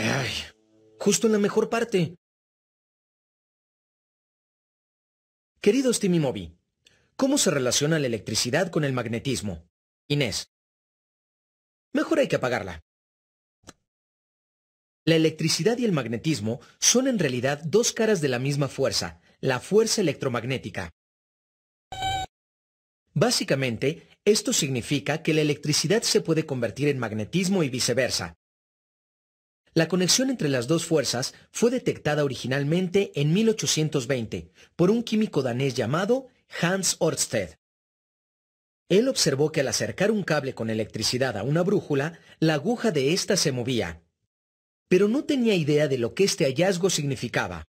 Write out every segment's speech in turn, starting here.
Ay, justo en la mejor parte. Queridos Moby, ¿cómo se relaciona la electricidad con el magnetismo? Inés. Mejor hay que apagarla. La electricidad y el magnetismo son en realidad dos caras de la misma fuerza, la fuerza electromagnética. Básicamente, esto significa que la electricidad se puede convertir en magnetismo y viceversa. La conexión entre las dos fuerzas fue detectada originalmente en 1820 por un químico danés llamado Hans Ørsted. Él observó que al acercar un cable con electricidad a una brújula, la aguja de ésta se movía. Pero no tenía idea de lo que este hallazgo significaba.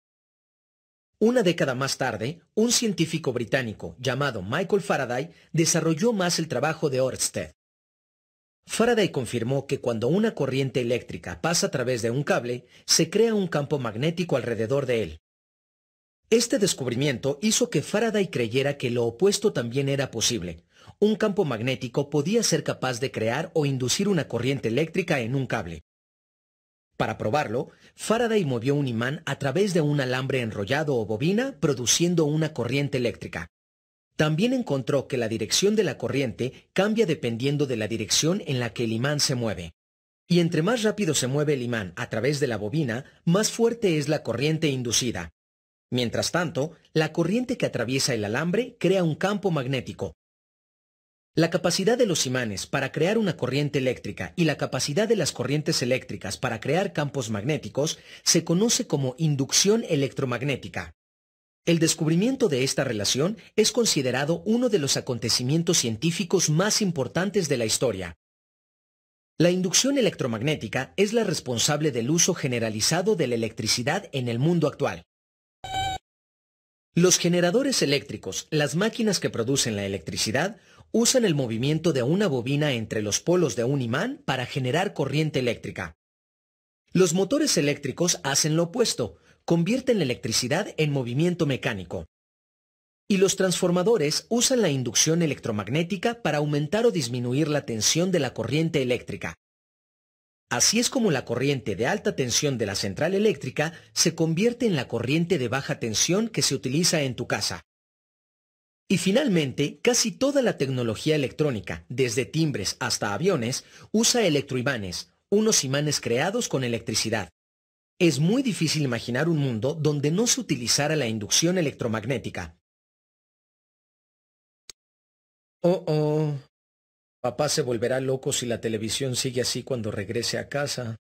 Una década más tarde, un científico británico llamado Michael Faraday desarrolló más el trabajo de Ørsted. Faraday confirmó que cuando una corriente eléctrica pasa a través de un cable, se crea un campo magnético alrededor de él. Este descubrimiento hizo que Faraday creyera que lo opuesto también era posible. Un campo magnético podía ser capaz de crear o inducir una corriente eléctrica en un cable. Para probarlo, Faraday movió un imán a través de un alambre enrollado o bobina produciendo una corriente eléctrica. También encontró que la dirección de la corriente cambia dependiendo de la dirección en la que el imán se mueve. Y entre más rápido se mueve el imán a través de la bobina, más fuerte es la corriente inducida. Mientras tanto, la corriente que atraviesa el alambre crea un campo magnético. La capacidad de los imanes para crear una corriente eléctrica y la capacidad de las corrientes eléctricas para crear campos magnéticos se conoce como inducción electromagnética. El descubrimiento de esta relación es considerado uno de los acontecimientos científicos más importantes de la historia. La inducción electromagnética es la responsable del uso generalizado de la electricidad en el mundo actual. Los generadores eléctricos, las máquinas que producen la electricidad, usan el movimiento de una bobina entre los polos de un imán para generar corriente eléctrica. Los motores eléctricos hacen lo opuesto, convierten la electricidad en movimiento mecánico. Y los transformadores usan la inducción electromagnética para aumentar o disminuir la tensión de la corriente eléctrica. Así es como la corriente de alta tensión de la central eléctrica se convierte en la corriente de baja tensión que se utiliza en tu casa. Y finalmente, casi toda la tecnología electrónica, desde timbres hasta aviones, usa electroimanes, unos imanes creados con electricidad. Es muy difícil imaginar un mundo donde no se utilizara la inducción electromagnética. Oh, oh. Papá se volverá loco si la televisión sigue así cuando regrese a casa.